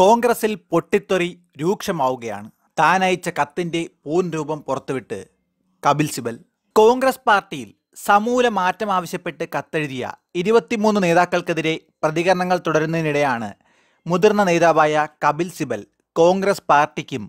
കോൺഗ്രസിൽ പൊട്ടിത്തെറി രൂക്ഷമാവുകയാണ് താനയച്ച കത്തിന്റെ പൂർണ്ണരൂപം പുറത്തുവിട്ട് കപിൽ സിബൽ കോൺഗ്രസ് പാർട്ടിയിൽ സമൂല മാറ്റം ആവശ്യപ്പെട്ട് കത്തെഴുതിയ ഇരുപത്തിമൂന്ന് നേതാക്കൾക്കെതിരെ പ്രതികരണങ്ങൾ തുടരുന്നതിനിടെയാണ് മുതിർന്ന നേതാവായ കപിൽ സിബൽ കോൺഗ്രസ് പാർട്ടിക്കും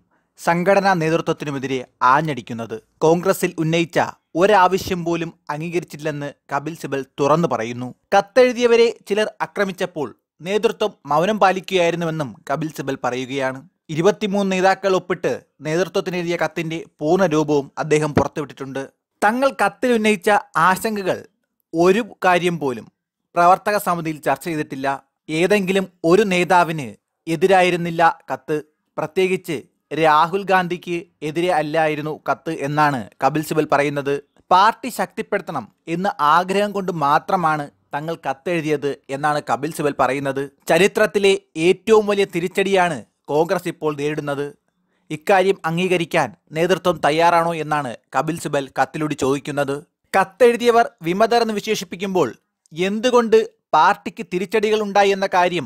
സംഘടനാ നേതൃത്വത്തിനുമെതിരെ ആഞ്ഞടിക്കുന്നത് കോൺഗ്രസിൽ ഉന്നയിച്ച ഒരാവശ്യം പോലും അംഗീകരിച്ചില്ലെന്ന് കപിൽ സിബൽ തുറന്നു പറയുന്നു കത്തെഴുതിയവരെ ചിലർ ആക്രമിച്ചപ്പോൾ നേതൃത്വം മൗനം പാലിക്കുകയായിരുന്നുവെന്നും കപിൽ സിബൽ പറയുകയാണ് ഇരുപത്തിമൂന്ന് നേതാക്കൾ ഒപ്പിട്ട് നേതൃത്വത്തിനെഴുതിയ കത്തിന്റെ പൂർണ്ണ രൂപവും അദ്ദേഹം പുറത്തുവിട്ടിട്ടുണ്ട് തങ്ങൾ കത്തിൽ ഉന്നയിച്ച ആശങ്കകൾ ഒരു കാര്യം പോലും പ്രവർത്തക സമിതിയിൽ ചർച്ച ചെയ്തിട്ടില്ല ഏതെങ്കിലും ഒരു നേതാവിന് എതിരായിരുന്നില്ല കത്ത് പ്രത്യേകിച്ച് രാഹുൽ ഗാന്ധിക്ക് എതിരെ അല്ലായിരുന്നു കത്ത് എന്നാണ് കപിൽ സിബൽ പറയുന്നത് പാർട്ടി ശക്തിപ്പെടുത്തണം എന്ന ആഗ്രഹം കൊണ്ട് മാത്രമാണ് തങ്ങൾ കത്തെഴുതിയത് എന്നാണ് കപിൽ സിബൽ പറയുന്നത് ചരിത്രത്തിലെ ഏറ്റവും വലിയ തിരിച്ചടിയാണ് കോൺഗ്രസ് ഇപ്പോൾ നേരിടുന്നത് ഇക്കാര്യം അംഗീകരിക്കാൻ നേതൃത്വം തയ്യാറാണോ എന്നാണ് കപിൽ സിബൽ കത്തിലൂടെ ചോദിക്കുന്നത് കത്തെഴുതിയവർ വിമതർ എന്ന് വിശേഷിപ്പിക്കുമ്പോൾ എന്തുകൊണ്ട് പാർട്ടിക്ക് തിരിച്ചടികൾ ഉണ്ടായി എന്ന കാര്യം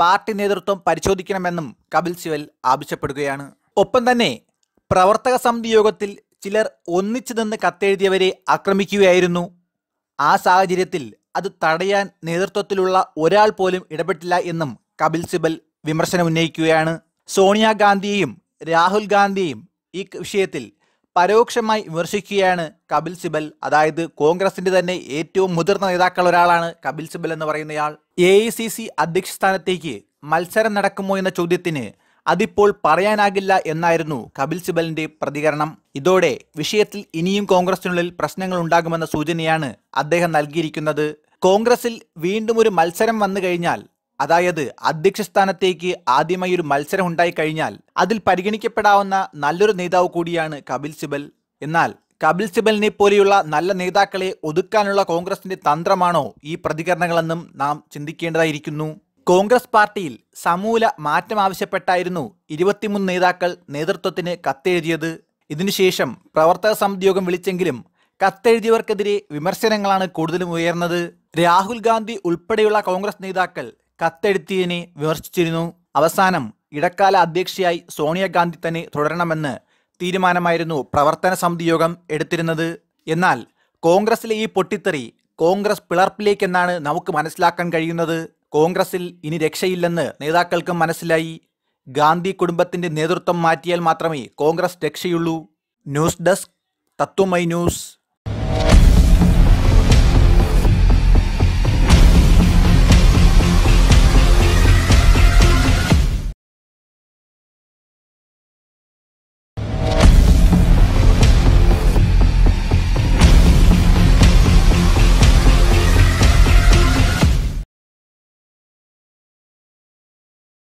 പാർട്ടി നേതൃത്വം പരിശോധിക്കണമെന്നും കപിൽ സിബൽ ആവശ്യപ്പെടുകയാണ് ഒപ്പം തന്നെ പ്രവർത്തക സമിതി യോഗത്തിൽ ചിലർ ഒന്നിച്ചു നിന്ന് കത്തെഴുതിയവരെ ആക്രമിക്കുകയായിരുന്നു ആ സാഹചര്യത്തിൽ അത് തടയാൻ നേതൃത്വത്തിലുള്ള ഒരാൾ പോലും ഇടപെട്ടില്ല എന്നും കപിൽ സിബൽ വിമർശനം ഉന്നയിക്കുകയാണ് സോണിയാഗാന്ധിയെയും രാഹുൽ ഗാന്ധിയും ഈ വിഷയത്തിൽ പരോക്ഷമായി വിമർശിക്കുകയാണ് കപിൽ സിബൽ അതായത് കോൺഗ്രസിന്റെ തന്നെ ഏറ്റവും മുതിർന്ന നേതാക്കൾ ഒരാളാണ് കപിൽ സിബൽ എന്ന് പറയുന്നയാൾ എ ഐ സി സി അധ്യക്ഷ സ്ഥാനത്തേക്ക് മത്സരം നടക്കുമോ എന്ന ചോദ്യത്തിന് അതിപ്പോൾ പറയാനാകില്ല എന്നായിരുന്നു കപിൽ സിബലിന്റെ പ്രതികരണം ഇതോടെ വിഷയത്തിൽ ഇനിയും കോൺഗ്രസിനുള്ളിൽ പ്രശ്നങ്ങൾ ഉണ്ടാകുമെന്ന സൂചനയാണ് അദ്ദേഹം നൽകിയിരിക്കുന്നത് കോൺഗ്രസിൽ വീണ്ടും ഒരു മത്സരം വന്നു കഴിഞ്ഞാൽ അതായത് അധ്യക്ഷ സ്ഥാനത്തേക്ക് ആദ്യമായി ഒരു മത്സരം ഉണ്ടായി കഴിഞ്ഞാൽ അതിൽ പരിഗണിക്കപ്പെടാവുന്ന നല്ലൊരു നേതാവ് കൂടിയാണ് കപിൽ സിബൽ എന്നാൽ കപിൽ സിബലിനെ പോലെയുള്ള നല്ല നേതാക്കളെ ഒതുക്കാനുള്ള കോൺഗ്രസിന്റെ തന്ത്രമാണോ ഈ പ്രതികരണങ്ങളെന്നും നാം ചിന്തിക്കേണ്ടതായിരിക്കുന്നു കോൺഗ്രസ് പാർട്ടിയിൽ സമൂല മാറ്റം ആവശ്യപ്പെട്ടായിരുന്നു ഇരുപത്തിമൂന്ന് നേതാക്കൾ നേതൃത്വത്തിന് കത്തെഴുതിയത് ഇതിനുശേഷം പ്രവർത്തക സമിതി യോഗം വിളിച്ചെങ്കിലും കത്തെഴുതിയവർക്കെതിരെ വിമർശനങ്ങളാണ് കൂടുതലും ഉയർന്നത് രാഹുൽ ഗാന്ധി ഉൾപ്പെടെയുള്ള കോൺഗ്രസ് നേതാക്കൾ കത്തെഴുത്തിയതിനെ വിമർശിച്ചിരുന്നു അവസാനം ഇടക്കാല അധ്യക്ഷയായി സോണിയാഗാന്ധി തന്നെ തുടരണമെന്ന് തീരുമാനമായിരുന്നു പ്രവർത്തന സമിതി യോഗം എടുത്തിരുന്നത് എന്നാൽ കോൺഗ്രസിലെ ഈ പൊട്ടിത്തെറി കോൺഗ്രസ് പിളർപ്പിലേക്കെന്നാണ് നമുക്ക് മനസ്സിലാക്കാൻ കഴിയുന്നത് കോൺഗ്രസിൽ ഇനി രക്ഷയില്ലെന്ന് നേതാക്കൾക്കും മനസ്സിലായി ഗാന്ധി കുടുംബത്തിന്റെ നേതൃത്വം മാറ്റിയാൽ മാത്രമേ കോൺഗ്രസ് രക്ഷയുള്ളൂ ന്യൂസ് ഡെസ്ക് തത്വമൈ ന്യൂസ്